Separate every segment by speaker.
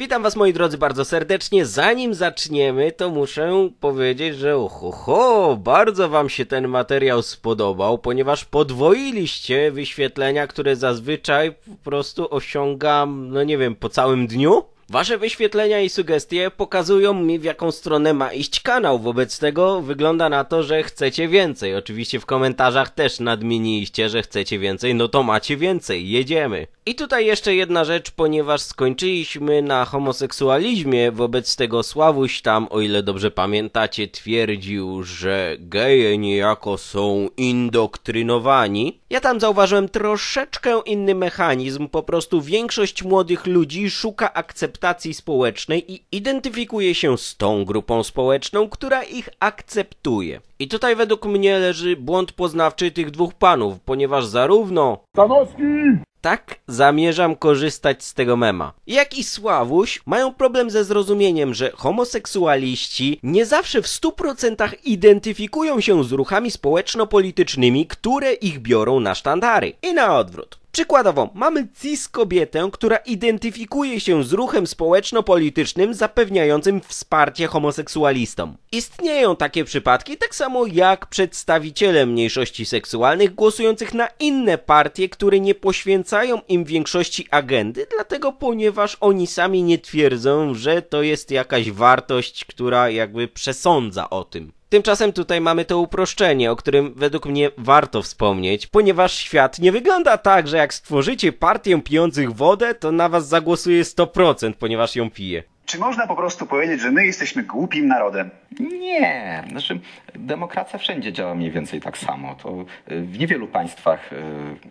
Speaker 1: Witam was moi drodzy bardzo serdecznie. Zanim zaczniemy, to muszę powiedzieć, że ho, ho, bardzo wam się ten materiał spodobał, ponieważ podwoiliście wyświetlenia, które zazwyczaj po prostu osiągam, no nie wiem, po całym dniu. Wasze wyświetlenia i sugestie pokazują mi, w jaką stronę ma iść kanał, wobec tego wygląda na to, że chcecie więcej. Oczywiście w komentarzach też nadmieniliście, że chcecie więcej, no to macie więcej, jedziemy. I tutaj jeszcze jedna rzecz, ponieważ skończyliśmy na homoseksualizmie, wobec tego Sławuś tam, o ile dobrze pamiętacie, twierdził, że geje niejako są indoktrynowani. Ja tam zauważyłem troszeczkę inny mechanizm, po prostu większość młodych ludzi szuka akceptacji akceptacji społecznej i identyfikuje się z tą grupą społeczną, która ich akceptuje. I tutaj według mnie leży błąd poznawczy tych dwóch panów, ponieważ zarówno... Stanowski! Tak zamierzam korzystać z tego mema. Jak i Sławuś mają problem ze zrozumieniem, że homoseksualiści nie zawsze w 100% identyfikują się z ruchami społeczno-politycznymi, które ich biorą na sztandary. I na odwrót. Przykładowo, mamy cis kobietę, która identyfikuje się z ruchem społeczno-politycznym zapewniającym wsparcie homoseksualistom. Istnieją takie przypadki, tak samo jak przedstawiciele mniejszości seksualnych głosujących na inne partie, które nie poświęcają im większości agendy, dlatego ponieważ oni sami nie twierdzą, że to jest jakaś wartość, która jakby przesądza o tym. Tymczasem tutaj mamy to uproszczenie, o którym według mnie warto wspomnieć, ponieważ świat nie wygląda tak, że jak stworzycie partię pijących wodę, to na was zagłosuje 100%, ponieważ ją pije.
Speaker 2: Czy można po prostu powiedzieć, że my jesteśmy głupim narodem?
Speaker 3: Nie. Znaczy, demokracja wszędzie działa mniej więcej tak samo. To y, w niewielu państwach, y,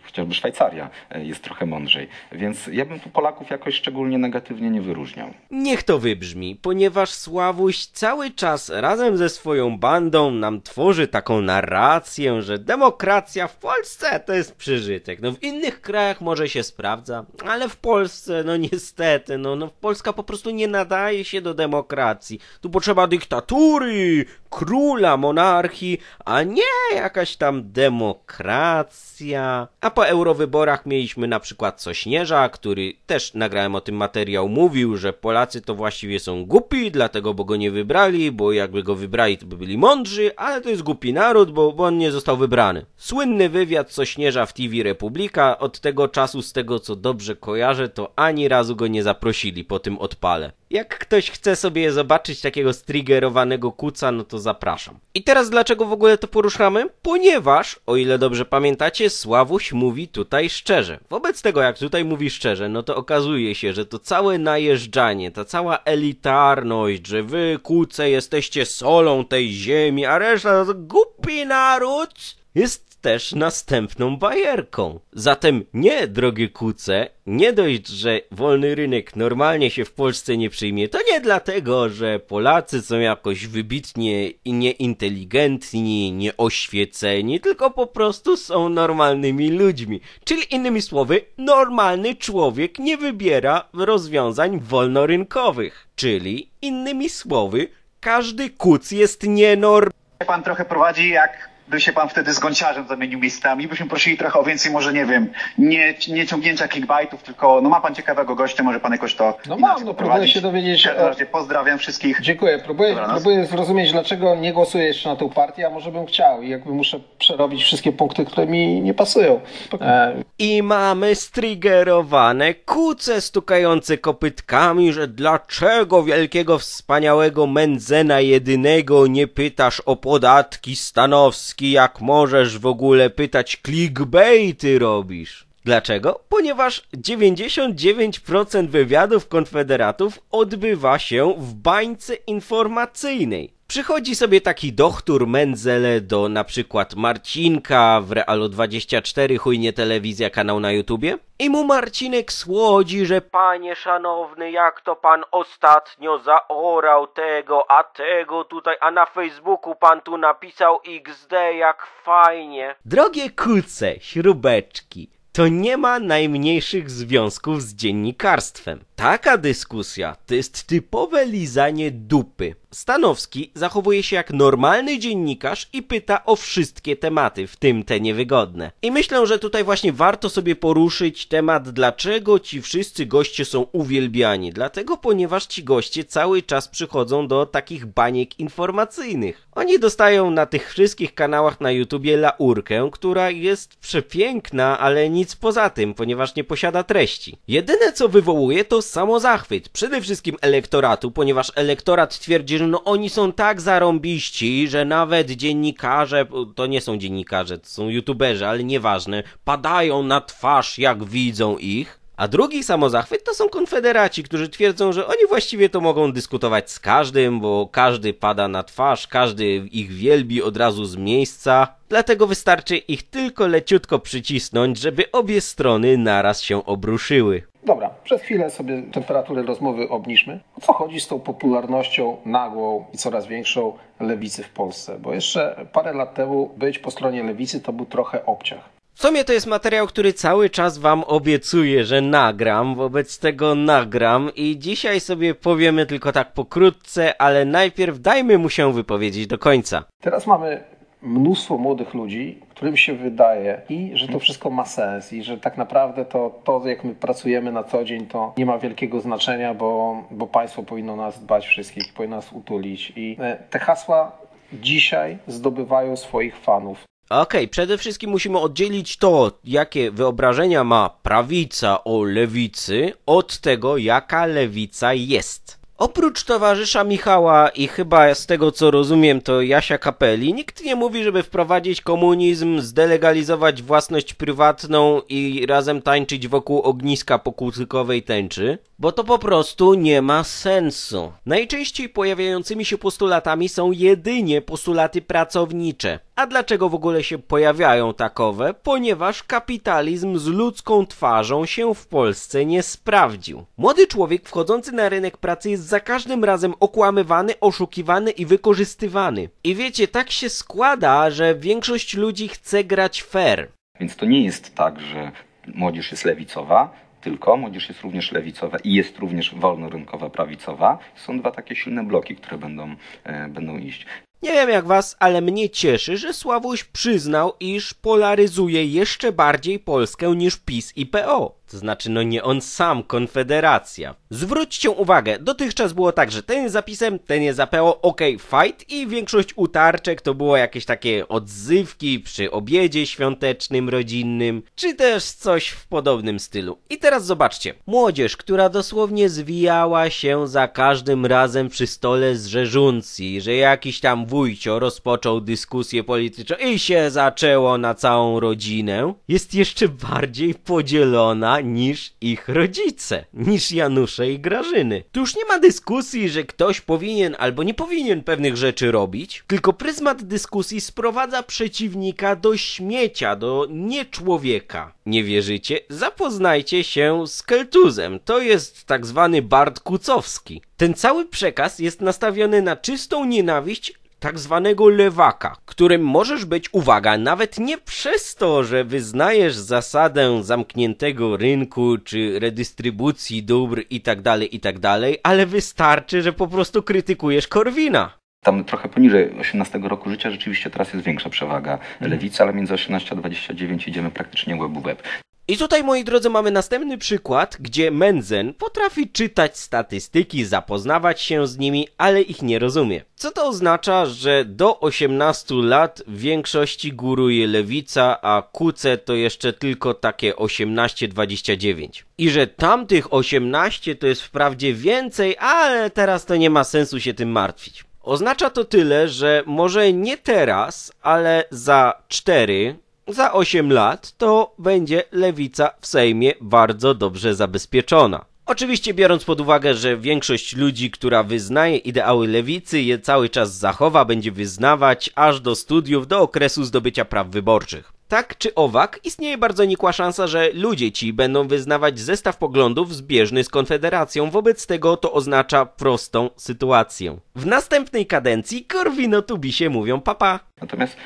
Speaker 3: chociażby Szwajcaria, y, jest trochę mądrzej. Więc ja bym tu Polaków jakoś szczególnie negatywnie nie wyróżniał.
Speaker 1: Niech to wybrzmi, ponieważ Sławuś cały czas razem ze swoją bandą nam tworzy taką narrację, że demokracja w Polsce to jest przyżytek. No w innych krajach może się sprawdza, ale w Polsce, no niestety, no, no Polska po prostu nie nadaje nadaje się do demokracji. Tu potrzeba dyktatury, króla, monarchii, a nie jakaś tam demokracja. A po eurowyborach mieliśmy na przykład Sośnierza, który też nagrałem o tym materiał, mówił, że Polacy to właściwie są głupi, dlatego bo go nie wybrali, bo jakby go wybrali, to by byli mądrzy, ale to jest głupi naród, bo, bo on nie został wybrany. Słynny wywiad Sośnierza w TV Republika, od tego czasu, z tego co dobrze kojarzę, to ani razu go nie zaprosili po tym odpale. Jak ktoś chce sobie zobaczyć takiego striggerowanego kuca, no to zapraszam. I teraz dlaczego w ogóle to poruszamy? Ponieważ, o ile dobrze pamiętacie, Sławuś mówi tutaj szczerze. Wobec tego, jak tutaj mówi szczerze, no to okazuje się, że to całe najeżdżanie, ta cała elitarność, że wy, kuce, jesteście solą tej ziemi, a reszta to głupi naród, jest też następną bajerką. Zatem nie, drogie kuce, nie dość, że wolny rynek normalnie się w Polsce nie przyjmie, to nie dlatego, że Polacy są jakoś wybitnie nieinteligentni, nieoświeceni, tylko po prostu są normalnymi ludźmi. Czyli innymi słowy, normalny człowiek nie wybiera rozwiązań wolnorynkowych. Czyli innymi słowy, każdy kuc jest nienor...
Speaker 2: Pan trochę prowadzi jak by się pan wtedy z gąciarzem zamienił miejscami, byśmy prosili trochę o więcej, może nie wiem, nie, nie ciągnięcia clickbaitów, tylko no ma pan ciekawego gościa, może pan jakoś to No mam, no próbuję się dowiedzieć. W razie pozdrawiam wszystkich. Dziękuję, próbuję, próbuję zrozumieć, dlaczego nie głosuję jeszcze na tę partię, a może bym chciał i jakby muszę przerobić wszystkie punkty, które mi nie pasują.
Speaker 1: E, I mamy striggerowane kuce stukające kopytkami, że dlaczego wielkiego wspaniałego Menzena jedynego nie pytasz o podatki stanowskie? Kurski, jak możesz w ogóle pytać, clickbaity robisz. Dlaczego? Ponieważ 99% wywiadów konfederatów odbywa się w bańce informacyjnej. Przychodzi sobie taki doktor Mendzele do na przykład Marcinka w Realu 24, chujnie telewizja, kanał na YouTubie. I mu Marcinek słodzi, że panie szanowny, jak to pan ostatnio zaorał tego, a tego tutaj, a na Facebooku pan tu napisał XD, jak fajnie. Drogie kulce, śrubeczki, to nie ma najmniejszych związków z dziennikarstwem. Taka dyskusja to jest typowe lizanie dupy. Stanowski zachowuje się jak normalny dziennikarz i pyta o wszystkie tematy, w tym te niewygodne. I myślę, że tutaj właśnie warto sobie poruszyć temat, dlaczego ci wszyscy goście są uwielbiani. Dlatego, ponieważ ci goście cały czas przychodzą do takich baniek informacyjnych. Oni dostają na tych wszystkich kanałach na YouTubie laurkę, która jest przepiękna, ale nic poza tym, ponieważ nie posiada treści. Jedyne co wywołuje to samozachwyt, przede wszystkim elektoratu, ponieważ elektorat twierdzi, że no oni są tak zarąbiści, że nawet dziennikarze, to nie są dziennikarze, to są youtuberzy, ale nieważne, padają na twarz jak widzą ich, a drugi samozachwyt to są konfederaci, którzy twierdzą, że oni właściwie to mogą dyskutować z każdym, bo każdy pada na twarz, każdy ich wielbi od razu z miejsca. Dlatego wystarczy ich tylko leciutko przycisnąć, żeby obie strony naraz się obruszyły.
Speaker 2: Dobra, przez chwilę sobie temperaturę rozmowy obniżmy. O co chodzi z tą popularnością nagłą i coraz większą lewicy w Polsce? Bo jeszcze parę lat temu być po stronie lewicy to był trochę obciach.
Speaker 1: W sumie to jest materiał, który cały czas wam obiecuję, że nagram, wobec tego nagram i dzisiaj sobie powiemy tylko tak pokrótce, ale najpierw dajmy mu się wypowiedzieć do końca.
Speaker 2: Teraz mamy mnóstwo młodych ludzi, którym się wydaje i że to wszystko ma sens i że tak naprawdę to, to jak my pracujemy na co dzień, to nie ma wielkiego znaczenia, bo, bo państwo powinno nas dbać wszystkich, powinno nas utulić i e, te hasła dzisiaj zdobywają swoich fanów.
Speaker 1: Okej, okay, przede wszystkim musimy oddzielić to, jakie wyobrażenia ma prawica o lewicy, od tego, jaka lewica jest. Oprócz towarzysza Michała i chyba z tego co rozumiem to Jasia Kapeli, nikt nie mówi, żeby wprowadzić komunizm, zdelegalizować własność prywatną i razem tańczyć wokół ogniska pokutkowej tęczy, bo to po prostu nie ma sensu. Najczęściej pojawiającymi się postulatami są jedynie postulaty pracownicze. A dlaczego w ogóle się pojawiają takowe? Ponieważ kapitalizm z ludzką twarzą się w Polsce nie sprawdził. Młody człowiek wchodzący na rynek pracy jest za każdym razem okłamywany, oszukiwany i wykorzystywany. I wiecie, tak
Speaker 3: się składa, że większość ludzi chce grać fair. Więc to nie jest tak, że młodzież jest lewicowa, tylko młodzież jest również lewicowa i jest również wolnorynkowa prawicowa. Są dwa takie silne bloki, które będą, e, będą iść. Nie wiem jak was,
Speaker 1: ale mnie cieszy, że Sławuś przyznał, iż polaryzuje jeszcze bardziej Polskę niż PiS i PO. To znaczy, no nie on sam, Konfederacja. Zwróćcie uwagę, dotychczas było tak, że ten jest zapisem, ten jest zapeło, ok, fight i większość utarczek to było jakieś takie odzywki przy obiedzie świątecznym, rodzinnym, czy też coś w podobnym stylu. I teraz zobaczcie, młodzież, która dosłownie zwijała się za każdym razem przy stole z rzeżuncji, że jakiś tam wujcio rozpoczął dyskusję polityczną i się zaczęło na całą rodzinę, jest jeszcze bardziej podzielona niż ich rodzice, niż Janusze i Grażyny. Tu już nie ma dyskusji, że ktoś powinien albo nie powinien pewnych rzeczy robić, tylko pryzmat dyskusji sprowadza przeciwnika do śmiecia, do nieczłowieka. Nie wierzycie? Zapoznajcie się z Keltuzem. To jest tak zwany Bart Kucowski. Ten cały przekaz jest nastawiony na czystą nienawiść, tak zwanego lewaka, którym możesz być, uwaga, nawet nie przez to, że wyznajesz zasadę zamkniętego rynku czy redystrybucji dóbr itd., tak itd., tak
Speaker 3: ale wystarczy, że po prostu krytykujesz Korwina. Tam trochę poniżej 18 roku życia rzeczywiście teraz jest większa przewaga mhm. lewicy, ale między 18 a 29 idziemy praktycznie web w web. I tutaj, moi drodzy, mamy następny przykład, gdzie Menzen potrafi czytać statystyki,
Speaker 1: zapoznawać się z nimi, ale ich nie rozumie. Co to oznacza, że do 18 lat w większości góruje lewica, a kuce to jeszcze tylko takie 18-29. I że tamtych 18 to jest wprawdzie więcej, ale teraz to nie ma sensu się tym martwić. Oznacza to tyle, że może nie teraz, ale za 4, za 8 lat, to będzie lewica w Sejmie bardzo dobrze zabezpieczona. Oczywiście biorąc pod uwagę, że większość ludzi, która wyznaje ideały lewicy, je cały czas zachowa, będzie wyznawać aż do studiów, do okresu zdobycia praw wyborczych. Tak czy owak, istnieje bardzo nikła szansa, że ludzie ci będą wyznawać zestaw poglądów zbieżny z Konfederacją, wobec tego to oznacza prostą sytuację. W następnej kadencji Korwino Tubisie mówią papa.
Speaker 3: Natomiast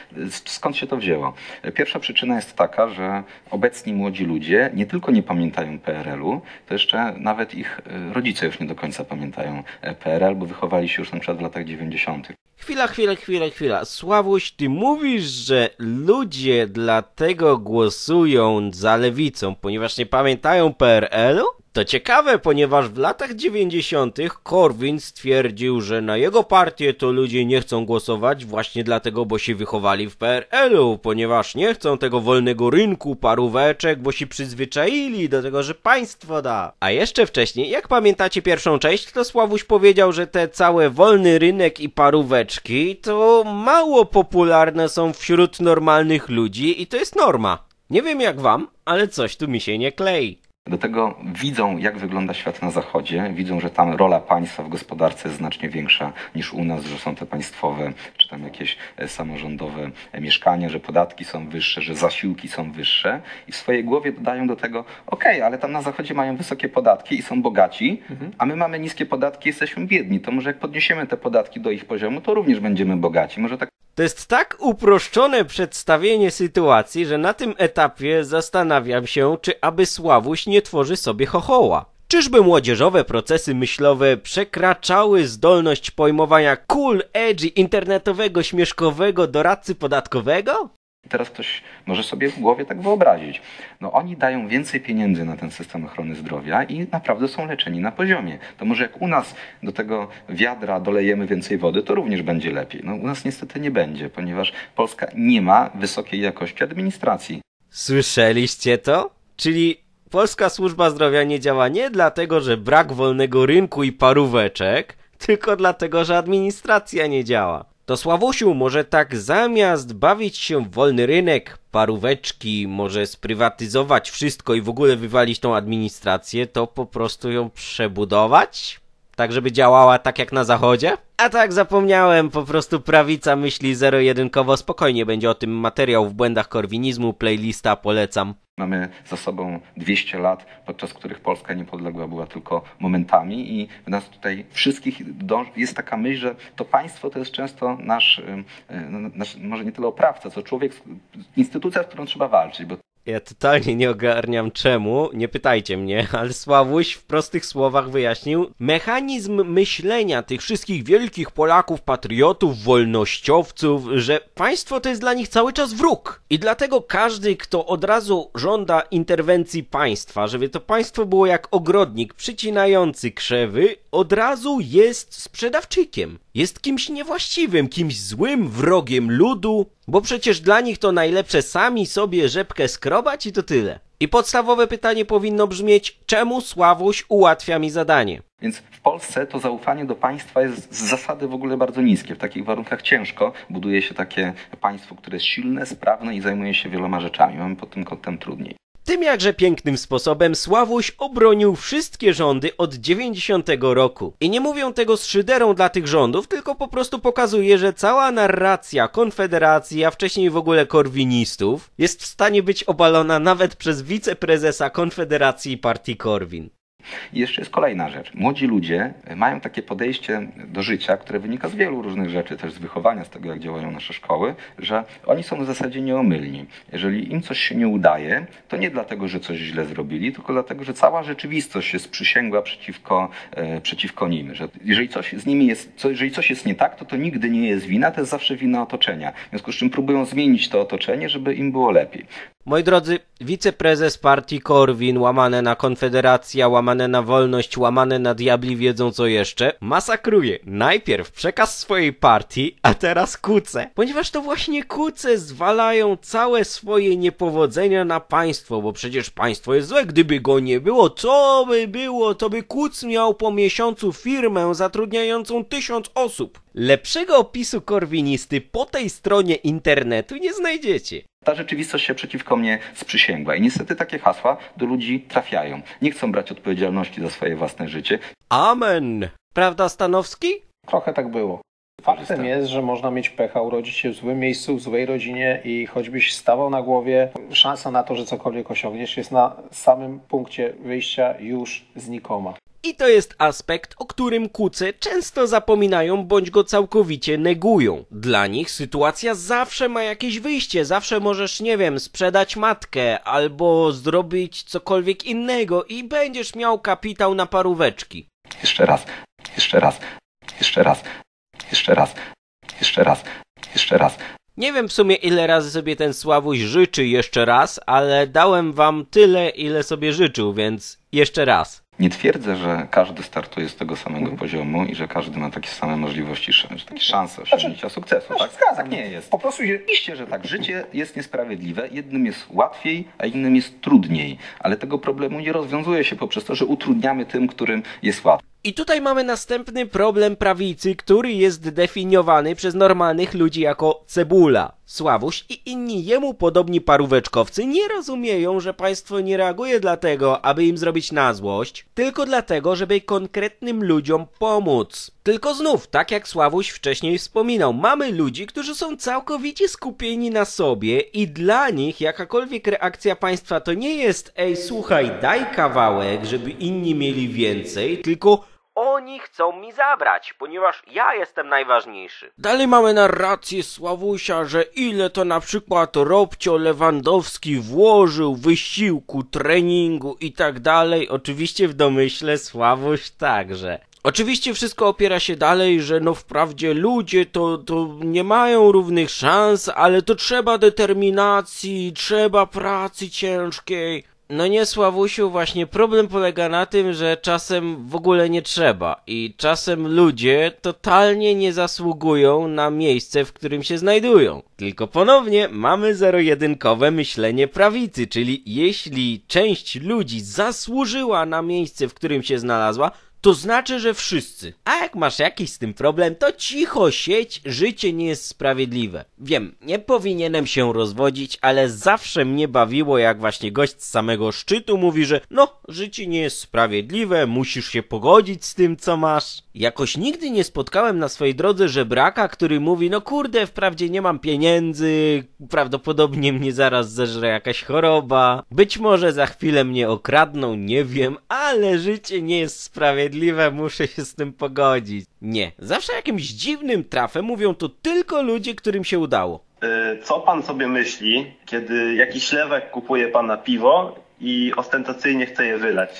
Speaker 3: skąd się to wzięło? Pierwsza przyczyna jest taka, że obecni młodzi ludzie nie tylko nie pamiętają PRL-u, to jeszcze nawet ich e, rodzice już nie do końca pamiętają e, PRL, bo wychowali się już na przykład w latach 90.
Speaker 1: Chwila, chwila, chwila, chwila. Sławuś, ty mówisz, że ludzie dlatego głosują za lewicą, ponieważ nie pamiętają PRL-u? To ciekawe, ponieważ w latach 90. Korwin stwierdził, że na jego partię to ludzie nie chcą głosować właśnie dlatego, bo się wychowali w PRL-u, ponieważ nie chcą tego wolnego rynku paróweczek, bo się przyzwyczaili do tego, że państwo da. A jeszcze wcześniej, jak pamiętacie pierwszą część, to Sławuś powiedział, że te całe wolny rynek i paróweczki to mało popularne są wśród normalnych ludzi i to jest norma. Nie wiem jak wam, ale
Speaker 3: coś tu mi się nie klei. Do tego widzą, jak wygląda świat na zachodzie, widzą, że tam rola państwa w gospodarce jest znacznie większa niż u nas, że są te państwowe czy tam jakieś e, samorządowe e, mieszkania, że podatki są wyższe, że zasiłki są wyższe i w swojej głowie dodają do tego, okej, okay, ale tam na zachodzie mają wysokie podatki i są bogaci, mhm. a my mamy niskie podatki i jesteśmy biedni, to może jak podniesiemy te podatki do ich poziomu, to również będziemy bogaci. Może tak to jest tak uproszczone przedstawienie sytuacji, że na tym etapie zastanawiam
Speaker 1: się, czy aby Sławuś nie tworzy sobie chochoła. Czyżby młodzieżowe procesy myślowe przekraczały zdolność pojmowania cool, edgy, internetowego, śmieszkowego
Speaker 3: doradcy podatkowego? Teraz ktoś może sobie w głowie tak wyobrazić. No oni dają więcej pieniędzy na ten system ochrony zdrowia i naprawdę są leczeni na poziomie. To może jak u nas do tego wiadra dolejemy więcej wody, to również będzie lepiej. No u nas niestety nie będzie, ponieważ Polska nie ma wysokiej jakości administracji.
Speaker 1: Słyszeliście to? Czyli polska służba zdrowia nie działa nie dlatego, że brak wolnego rynku i paróweczek, tylko dlatego, że administracja nie działa. To Sławusiu, może tak zamiast bawić się w wolny rynek, paróweczki, może sprywatyzować wszystko i w ogóle wywalić tą administrację, to po prostu ją przebudować? tak żeby działała tak jak na zachodzie? A tak, zapomniałem, po prostu prawica myśli zero-jedynkowo, spokojnie będzie o tym materiał w błędach korwinizmu, playlista polecam.
Speaker 3: Mamy za sobą 200 lat, podczas których Polska niepodległa była tylko momentami i w nas tutaj wszystkich jest taka myśl, że to państwo to jest często nasz, y, no, nasz może nie tyle oprawca, co człowiek, instytucja, z którą trzeba walczyć. Bo...
Speaker 1: Ja totalnie nie ogarniam czemu, nie pytajcie mnie, ale Sławuś w prostych słowach wyjaśnił mechanizm myślenia tych wszystkich wielkich Polaków, patriotów, wolnościowców, że państwo to jest dla nich cały czas wróg. I dlatego każdy, kto od razu żąda interwencji państwa, żeby to państwo było jak ogrodnik przycinający krzewy, od razu jest sprzedawczykiem jest kimś niewłaściwym, kimś złym, wrogiem ludu, bo przecież dla nich to najlepsze sami sobie rzepkę skrobać i to tyle. I
Speaker 3: podstawowe pytanie powinno brzmieć, czemu Sławuś ułatwia mi zadanie? Więc w Polsce to zaufanie do państwa jest z zasady w ogóle bardzo niskie. W takich warunkach ciężko buduje się takie państwo, które jest silne, sprawne i zajmuje się wieloma rzeczami. Mamy pod tym kątem trudniej.
Speaker 2: Tym
Speaker 1: jakże pięknym sposobem Sławuś obronił wszystkie rządy od 90 roku. I nie mówią tego z szyderą dla tych rządów, tylko po prostu pokazuje, że cała narracja Konfederacji, a wcześniej w ogóle korwinistów, jest w stanie być obalona nawet przez
Speaker 3: wiceprezesa Konfederacji Partii Korwin. I jeszcze jest kolejna rzecz. Młodzi ludzie mają takie podejście do życia, które wynika z wielu różnych rzeczy, też z wychowania, z tego jak działają nasze szkoły, że oni są w zasadzie nieomylni. Jeżeli im coś się nie udaje, to nie dlatego, że coś źle zrobili, tylko dlatego, że cała rzeczywistość się sprzysięgła przeciwko, e, przeciwko nim. Że jeżeli coś z nimi jest, co, jeżeli coś jest nie tak, to to nigdy nie jest wina, to jest zawsze wina otoczenia. W związku z czym próbują zmienić to otoczenie, żeby im było lepiej. Moi drodzy, wiceprezes
Speaker 1: partii Korwin, łamane na Konfederacja, łamane na Wolność, łamane na Diabli wiedzą co jeszcze, masakruje najpierw przekaz swojej partii, a teraz kuce. Ponieważ to właśnie kuce zwalają całe swoje niepowodzenia na państwo, bo przecież państwo jest złe, gdyby go nie było, co by było, to by kuc miał po miesiącu
Speaker 3: firmę zatrudniającą tysiąc osób. Lepszego opisu korwinisty po tej stronie internetu nie znajdziecie. Ta rzeczywistość się przeciwko mnie sprzysięgła i niestety takie hasła do ludzi trafiają. Nie chcą brać odpowiedzialności za swoje własne życie. Amen! Prawda, Stanowski? Trochę tak było. Faktem jest, że można mieć pecha, urodzić się w złym
Speaker 2: miejscu, w złej rodzinie i choćbyś stawał na głowie, szansa na to, że cokolwiek osiągniesz jest na samym punkcie wyjścia już znikoma.
Speaker 1: I to jest aspekt, o którym kuce często zapominają bądź go całkowicie negują. Dla nich sytuacja zawsze ma jakieś wyjście, zawsze możesz, nie wiem, sprzedać matkę albo zrobić cokolwiek innego i będziesz miał kapitał na paróweczki.
Speaker 3: Jeszcze raz, jeszcze raz, jeszcze raz, jeszcze raz, jeszcze raz,
Speaker 1: jeszcze raz. Nie wiem w sumie ile razy sobie ten Sławuś życzy jeszcze raz, ale dałem wam tyle ile sobie życzył, więc jeszcze raz.
Speaker 3: Nie twierdzę, że każdy startuje z tego samego mhm. poziomu i że każdy ma takie same możliwości, takie mhm. szanse znaczy, osiągnięcia znaczy, sukcesu. Znaczy, tak? Zgadzam. tak nie jest. Po prostu oczywiście, że tak. Życie jest niesprawiedliwe. Jednym jest łatwiej, a innym jest trudniej. Ale tego problemu nie rozwiązuje się poprzez to, że utrudniamy tym, którym jest łatwiej. I tutaj mamy
Speaker 1: następny problem prawicy, który jest definiowany przez normalnych ludzi jako cebula. Sławuś i inni jemu podobni paróweczkowcy nie rozumieją, że państwo nie reaguje dlatego, aby im zrobić na złość, tylko dlatego, żeby konkretnym ludziom pomóc. Tylko znów, tak jak Sławuś wcześniej wspominał, mamy ludzi, którzy są całkowicie skupieni na sobie i dla nich jakakolwiek reakcja państwa to nie jest ej słuchaj, daj kawałek, żeby inni mieli więcej, tylko oni chcą mi zabrać, ponieważ ja jestem najważniejszy. Dalej mamy narrację Sławusia, że ile to na przykład Robcio Lewandowski włożył wysiłku, treningu i tak dalej. Oczywiście w domyśle Sławuś także. Oczywiście wszystko opiera się dalej, że no wprawdzie ludzie to, to nie mają równych szans, ale to trzeba determinacji, trzeba pracy ciężkiej. No nie, Sławusiu, właśnie problem polega na tym, że czasem w ogóle nie trzeba i czasem ludzie totalnie nie zasługują na miejsce, w którym się znajdują. Tylko ponownie mamy zero-jedynkowe myślenie prawicy, czyli jeśli część ludzi zasłużyła na miejsce, w którym się znalazła, to znaczy, że wszyscy. A jak masz jakiś z tym problem, to cicho sieć, życie nie jest sprawiedliwe. Wiem, nie powinienem się rozwodzić, ale zawsze mnie bawiło, jak właśnie gość z samego szczytu mówi, że no, życie nie jest sprawiedliwe, musisz się pogodzić z tym, co masz. Jakoś nigdy nie spotkałem na swojej drodze żebraka, który mówi, no kurde, wprawdzie nie mam pieniędzy, prawdopodobnie mnie zaraz zeżre jakaś choroba, być może za chwilę mnie okradną, nie wiem, ale życie nie jest sprawiedliwe muszę się z tym pogodzić. Nie, zawsze jakimś dziwnym trafem mówią to tylko ludzie, którym się udało.
Speaker 2: Y, co pan sobie myśli, kiedy jakiś lewek kupuje pana piwo
Speaker 3: i ostentacyjnie chce je wylać.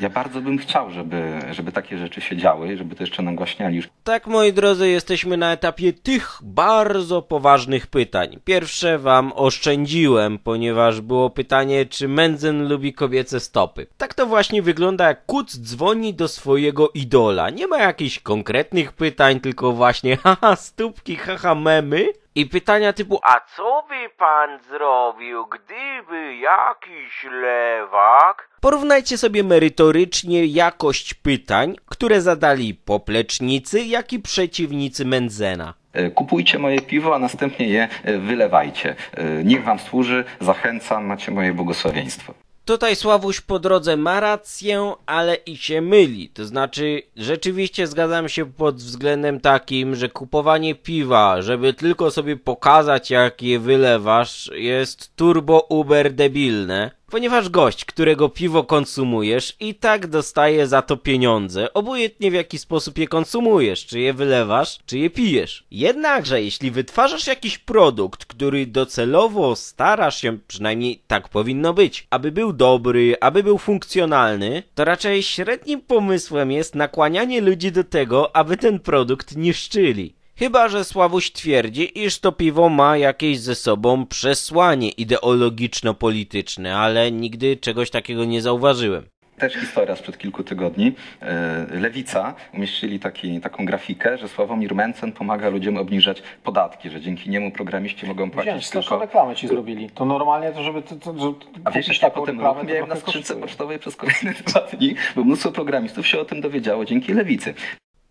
Speaker 3: Ja bardzo bym chciał, żeby, żeby takie rzeczy się działy, żeby to jeszcze nagłaśniali.
Speaker 1: Tak, moi drodzy, jesteśmy na etapie tych bardzo poważnych pytań. Pierwsze wam oszczędziłem, ponieważ było pytanie, czy Mędzen lubi kobiece stopy. Tak to właśnie wygląda, jak Kuc dzwoni do swojego idola. Nie ma jakichś konkretnych pytań, tylko właśnie haha, stópki, haha, memy. I pytania typu, a co by pan zrobił, gdyby jakiś lewak? Porównajcie sobie merytorycznie jakość pytań, które zadali
Speaker 3: poplecznicy, jak i przeciwnicy Menzena. E, kupujcie moje piwo, a następnie je wylewajcie. E, niech wam służy, zachęcam, macie moje błogosławieństwo. Tutaj
Speaker 1: Sławuś po drodze ma rację, ale i się myli. To znaczy, rzeczywiście zgadzam się pod względem takim, że kupowanie piwa, żeby tylko sobie pokazać, jak je wylewasz, jest turbo uber debilne. Ponieważ gość, którego piwo konsumujesz, i tak dostaje za to pieniądze, obojętnie w jaki sposób je konsumujesz, czy je wylewasz, czy je pijesz. Jednakże, jeśli wytwarzasz jakiś produkt, który docelowo starasz się, przynajmniej tak powinno być, aby był dobry, aby był funkcjonalny, to raczej średnim pomysłem jest nakłanianie ludzi do tego, aby ten produkt niszczyli. Chyba, że Sławuś twierdzi, iż to piwo ma jakieś ze sobą przesłanie ideologiczno-polityczne, ale nigdy czegoś takiego nie zauważyłem.
Speaker 3: Też historia sprzed kilku tygodni. E, Lewica umieścili taki, taką grafikę, że Sławomir Mencen pomaga ludziom obniżać podatki, że dzięki niemu programiści mogą płacić Wziąć, tylko... Wziąć, reklamę ci zrobili. To normalnie to, żeby... To, to, to A wiesz, jak tak potem reklamę, miałem na skrzynce pocztowej przez kolejne dwa dni, bo mnóstwo programistów się o tym dowiedziało dzięki Lewicy.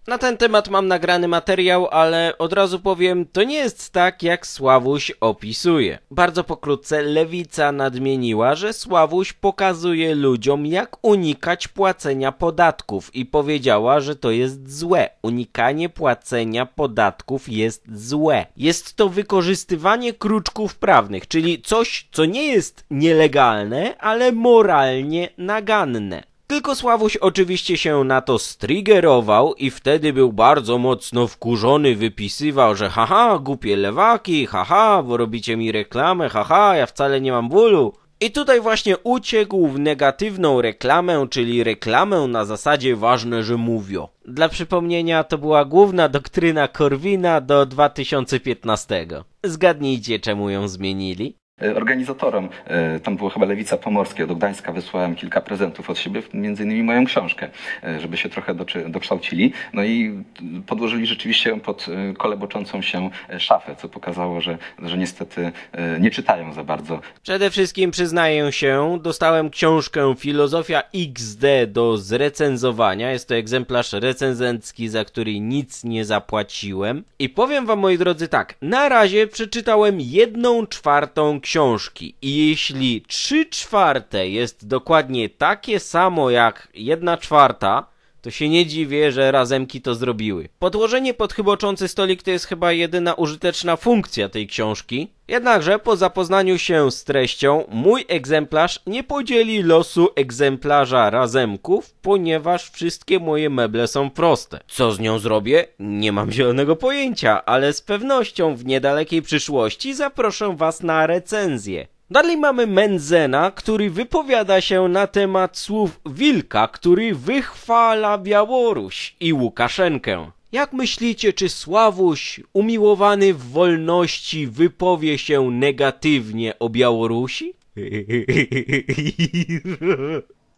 Speaker 1: Na ten temat mam nagrany materiał, ale od razu powiem, to nie jest tak, jak Sławuś opisuje. Bardzo pokrótce lewica nadmieniła, że Sławuś pokazuje ludziom, jak unikać płacenia podatków i powiedziała, że to jest złe. Unikanie płacenia podatków jest złe. Jest to wykorzystywanie kruczków prawnych, czyli coś, co nie jest nielegalne, ale moralnie naganne. Tylko Sławuś oczywiście się na to striggerował i wtedy był bardzo mocno wkurzony, wypisywał, że haha, głupie lewaki, haha, bo robicie mi reklamę, haha, ja wcale nie mam bólu. I tutaj właśnie uciekł w negatywną reklamę, czyli reklamę na zasadzie ważne, że mówią. Dla przypomnienia to była główna doktryna Korwina do 2015. Zgadnijcie czemu ją zmienili?
Speaker 3: E, organizatorom. E, tam było chyba Lewica Pomorskie, od Gdańska wysłałem kilka prezentów od siebie, między innymi moją książkę, e, żeby się trochę dokształcili. No i podłożyli rzeczywiście pod koleboczącą się szafę, co pokazało, że, że niestety nie czytają za bardzo.
Speaker 1: Przede wszystkim przyznaję się, dostałem książkę Filozofia XD do zrecenzowania. Jest to egzemplarz recenzencki, za który nic nie zapłaciłem. I powiem wam, moi drodzy, tak. Na razie przeczytałem jedną czwartą książki i jeśli 3 czwarte jest dokładnie takie samo jak 1 czwarta, to się nie dziwię, że razemki to zrobiły. Podłożenie pod chyboczący stolik to jest chyba jedyna użyteczna funkcja tej książki. Jednakże po zapoznaniu się z treścią mój egzemplarz nie podzieli losu egzemplarza razemków, ponieważ wszystkie moje meble są proste. Co z nią zrobię? Nie mam zielonego pojęcia, ale z pewnością w niedalekiej przyszłości zaproszę Was na recenzję. Dalej mamy Menzena, który wypowiada się na temat słów Wilka, który wychwala Białoruś i Łukaszenkę. Jak myślicie, czy Sławuś, umiłowany w wolności, wypowie się negatywnie o Białorusi?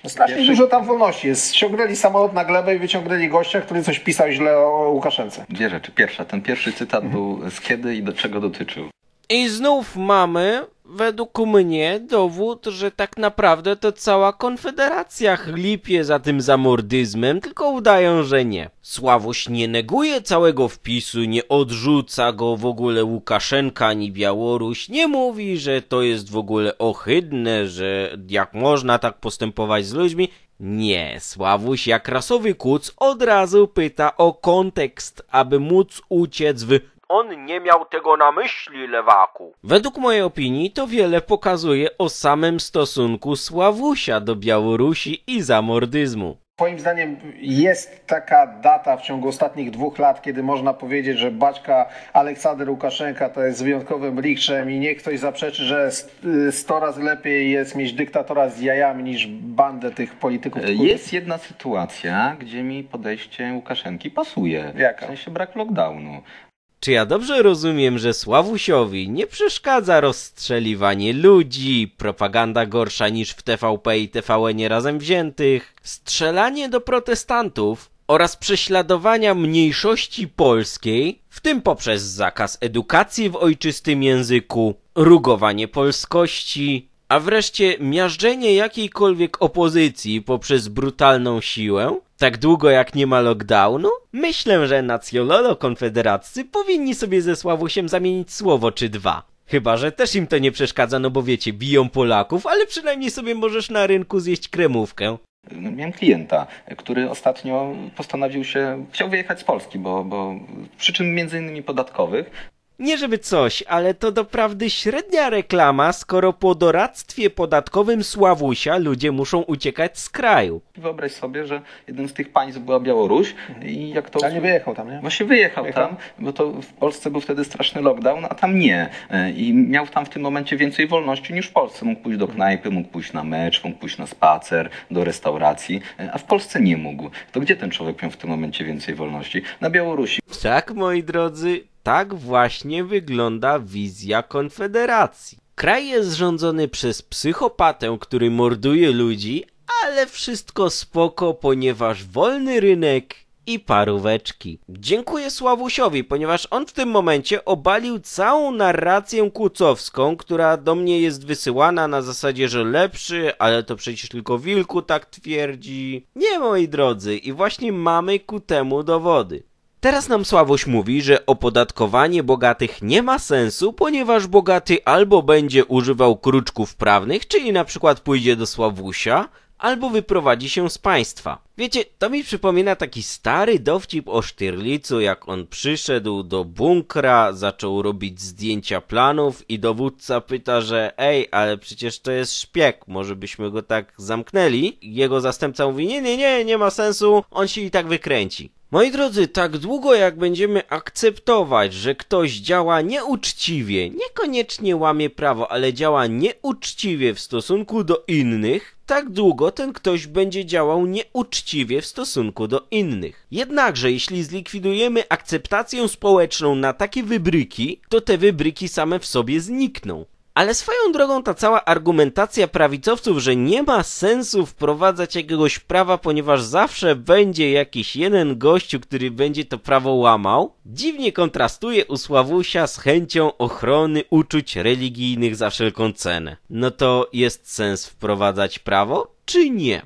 Speaker 2: Strasznie dużo tam wolności jest. Ściągnęli samolot na glebę i wyciągnęli gościa, który coś pisał źle o Łukaszence.
Speaker 3: Dwie rzeczy. Pierwsza, ten pierwszy cytat mhm. był z kiedy i do czego dotyczył.
Speaker 1: I znów mamy według mnie dowód, że tak naprawdę to cała Konfederacja chlipie za tym zamordyzmem, tylko udają, że nie. Sławoś nie neguje całego wpisu, nie odrzuca go w ogóle Łukaszenka ani Białoruś, nie mówi, że to jest w ogóle ohydne, że jak można tak postępować z ludźmi. Nie, Sławuś jak rasowy kuc od razu pyta o kontekst, aby móc uciec w on nie miał tego na myśli, lewaku. Według mojej opinii to wiele pokazuje o samym stosunku Sławusia do Białorusi i zamordyzmu.
Speaker 2: Moim zdaniem jest taka data w ciągu ostatnich dwóch lat, kiedy można powiedzieć, że baćka Aleksander Łukaszenka to jest wyjątkowym liczem i niech ktoś zaprzeczy, że sto razy lepiej jest mieć dyktatora z jajami niż
Speaker 3: bandę tych polityków. Jest jedna sytuacja, gdzie mi podejście Łukaszenki pasuje. Jaka? W sensie brak lockdownu.
Speaker 1: Czy ja dobrze rozumiem, że Sławusiowi nie przeszkadza rozstrzeliwanie ludzi, propaganda gorsza niż w TVP i TVN razem wziętych, strzelanie do protestantów oraz prześladowania mniejszości polskiej, w tym poprzez zakaz edukacji w ojczystym języku, rugowanie polskości, a wreszcie miażdżenie jakiejkolwiek opozycji poprzez brutalną siłę? tak długo jak nie ma lockdownu? Myślę, że nacjololo konfederaccy powinni sobie ze Sławusiem zamienić słowo czy dwa. Chyba, że też im to nie przeszkadza, no bo wiecie, biją Polaków, ale przynajmniej sobie możesz na rynku
Speaker 3: zjeść kremówkę. No, miałem klienta, który ostatnio postanowił się, chciał wyjechać z Polski, bo, bo przyczyn między innymi podatkowych. Nie żeby coś, ale to
Speaker 1: doprawdy średnia reklama, skoro po doradztwie podatkowym Sławusia ludzie
Speaker 3: muszą uciekać z kraju. Wyobraź sobie, że jednym z tych państw była Białoruś mhm. i jak to... A nie wyjechał tam, nie? Właśnie wyjechał, wyjechał, tam, bo to w Polsce był wtedy straszny lockdown, a tam nie. E, I miał tam w tym momencie więcej wolności niż w Polsce. Mógł pójść do mhm. knajpy, mógł pójść na mecz, mógł pójść na spacer, do restauracji, e, a w Polsce nie mógł. To gdzie ten człowiek miał w tym momencie więcej wolności? Na Białorusi.
Speaker 1: Tak, moi drodzy, tak właśnie wygląda wizja Konfederacji. Kraj jest rządzony przez psychopatę, który morduje ludzi, ale wszystko spoko, ponieważ wolny rynek i paróweczki. Dziękuję Sławusiowi, ponieważ on w tym momencie obalił całą narrację kucowską, która do mnie jest wysyłana na zasadzie, że lepszy, ale to przecież tylko Wilku tak twierdzi. Nie, moi drodzy, i właśnie mamy ku temu dowody. Teraz nam Sławoś mówi, że opodatkowanie bogatych nie ma sensu, ponieważ bogaty albo będzie używał kruczków prawnych, czyli na przykład pójdzie do Sławusia, albo wyprowadzi się z państwa. Wiecie, to mi przypomina taki stary dowcip o Sztyrlicu, jak on przyszedł do bunkra, zaczął robić zdjęcia planów i dowódca pyta, że ej, ale przecież to jest szpieg, może byśmy go tak zamknęli? Jego zastępca mówi, nie, nie, nie, nie ma sensu, on się i tak wykręci. Moi drodzy, tak długo jak będziemy akceptować, że ktoś działa nieuczciwie, niekoniecznie łamie prawo, ale działa nieuczciwie w stosunku do innych, tak długo ten ktoś będzie działał nieuczciwie w stosunku do innych. Jednakże, jeśli zlikwidujemy akceptację społeczną na takie wybryki, to te wybryki same w sobie znikną. Ale swoją drogą ta cała argumentacja prawicowców, że nie ma sensu wprowadzać jakiegoś prawa, ponieważ zawsze będzie jakiś jeden gościu, który będzie to prawo łamał, dziwnie kontrastuje u Sławusia z chęcią ochrony uczuć religijnych za wszelką cenę. No to jest sens wprowadzać prawo, czy nie?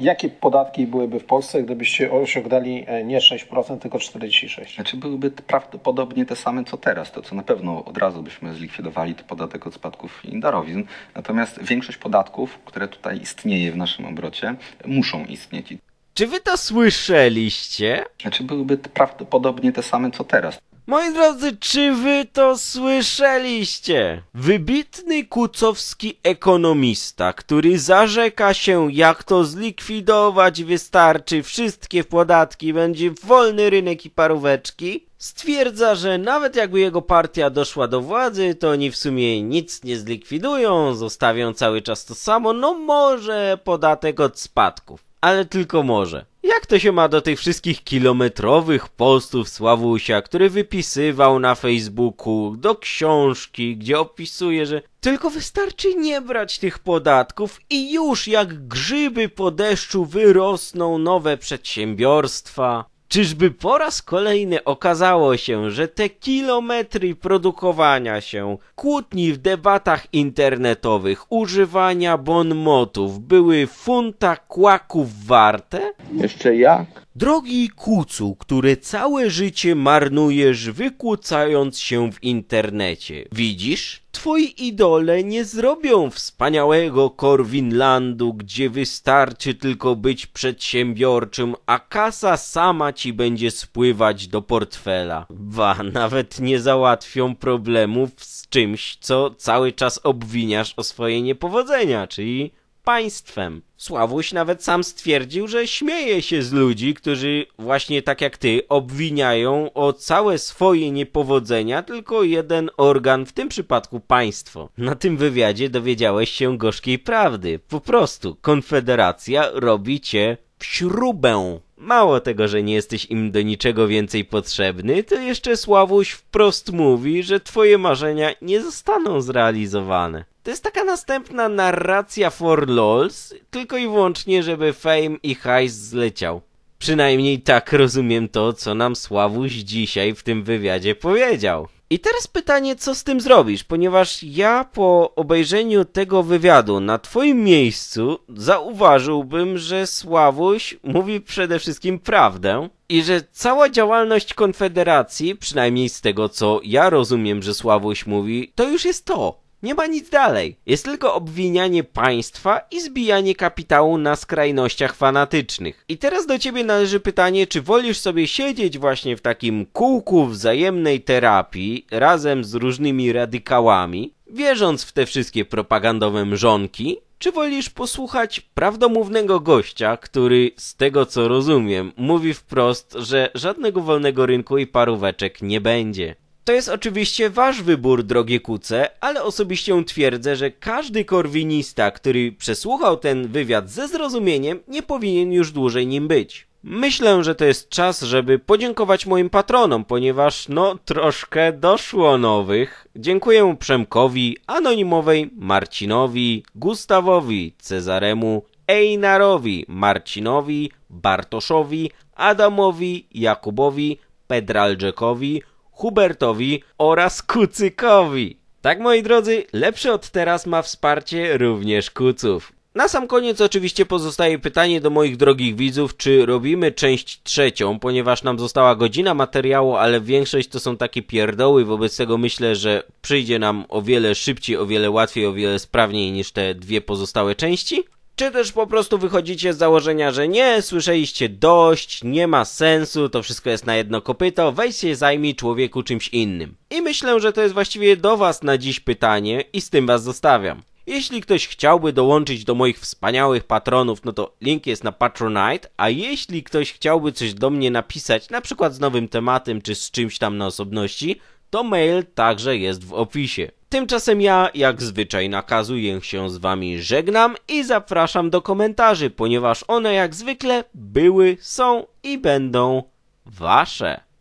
Speaker 2: jakie podatki byłyby w Polsce, gdybyście osiągnęli e, nie 6%,
Speaker 3: tylko 46%? Znaczy byłyby prawdopodobnie te same co teraz. To, co na pewno od razu byśmy zlikwidowali, to podatek od spadków i darowizn. Natomiast większość podatków, które tutaj istnieje w naszym obrocie, muszą istnieć. Czy wy to słyszeliście? Znaczy byłyby prawdopodobnie te same co teraz.
Speaker 1: Moi drodzy, czy wy to słyszeliście? Wybitny kucowski ekonomista, który zarzeka się jak to zlikwidować wystarczy wszystkie podatki, będzie wolny rynek i paróweczki, stwierdza, że nawet jakby jego partia doszła do władzy, to oni w sumie nic nie zlikwidują, zostawią cały czas to samo, no może podatek od spadków ale tylko może. Jak to się ma do tych wszystkich kilometrowych postów Sławusia, który wypisywał na Facebooku, do książki, gdzie opisuje, że tylko wystarczy nie brać tych podatków i już jak grzyby po deszczu wyrosną nowe przedsiębiorstwa, Czyżby po raz kolejny okazało się, że te kilometry produkowania się, kłótni w debatach internetowych, używania bonmotów były funta kłaków warte? Jeszcze jak? Drogi kucu, który całe życie marnujesz wykłócając się w internecie, widzisz? Twoi idole nie zrobią wspaniałego Korwinlandu, gdzie wystarczy tylko być przedsiębiorczym, a kasa sama ci będzie spływać do portfela. Ba, nawet nie załatwią problemów z czymś, co cały czas obwiniasz o swoje niepowodzenia, czyli państwem. Sławuś nawet sam stwierdził, że śmieje się z ludzi, którzy właśnie tak jak ty obwiniają o całe swoje niepowodzenia tylko jeden organ, w tym przypadku państwo. Na tym wywiadzie dowiedziałeś się gorzkiej prawdy. Po prostu Konfederacja robi cię w śrubę. Mało tego, że nie jesteś im do niczego więcej potrzebny, to jeszcze Sławuś wprost mówi, że twoje marzenia nie zostaną zrealizowane. To jest taka następna narracja for lols, tylko i wyłącznie, żeby fame i hajs zleciał. Przynajmniej tak rozumiem to, co nam Sławuś dzisiaj w tym wywiadzie powiedział. I teraz pytanie, co z tym zrobisz? Ponieważ ja po obejrzeniu tego wywiadu na twoim miejscu zauważyłbym, że Sławuś mówi przede wszystkim prawdę i że cała działalność Konfederacji, przynajmniej z tego co ja rozumiem, że Sławuś mówi, to już jest to. Nie ma nic dalej. Jest tylko obwinianie państwa i zbijanie kapitału na skrajnościach fanatycznych. I teraz do ciebie należy pytanie, czy wolisz sobie siedzieć właśnie w takim kółku wzajemnej terapii razem z różnymi radykałami, wierząc w te wszystkie propagandowe mrzonki, czy wolisz posłuchać prawdomównego gościa, który, z tego co rozumiem, mówi wprost, że żadnego wolnego rynku i paróweczek nie będzie? To jest oczywiście wasz wybór, drogie kuce, ale osobiście twierdzę, że każdy korwinista, który przesłuchał ten wywiad ze zrozumieniem, nie powinien już dłużej nim być. Myślę, że to jest czas, żeby podziękować moim patronom, ponieważ no troszkę doszło nowych. Dziękuję Przemkowi, Anonimowej, Marcinowi, Gustawowi, Cezaremu, Einarowi, Marcinowi, Bartoszowi, Adamowi, Jakubowi, Pedralczykowi, Hubertowi oraz Kucykowi. Tak moi drodzy, lepszy od teraz ma wsparcie również Kuców. Na sam koniec oczywiście pozostaje pytanie do moich drogich widzów, czy robimy część trzecią, ponieważ nam została godzina materiału, ale większość to są takie pierdoły, wobec tego myślę, że przyjdzie nam o wiele szybciej, o wiele łatwiej, o wiele sprawniej niż te dwie pozostałe części. Czy też po prostu wychodzicie z założenia, że nie, słyszeliście dość, nie ma sensu, to wszystko jest na jedno kopyto, weź się zajmij człowieku czymś innym. I myślę, że to jest właściwie do was na dziś pytanie i z tym was zostawiam. Jeśli ktoś chciałby dołączyć do moich wspaniałych patronów, no to link jest na Patronite, a jeśli ktoś chciałby coś do mnie napisać, na przykład z nowym tematem czy z czymś tam na osobności, to mail także jest w opisie. Tymczasem ja, jak zwyczaj, nakazuję się z wami żegnam i zapraszam do komentarzy, ponieważ one jak zwykle były, są i będą wasze.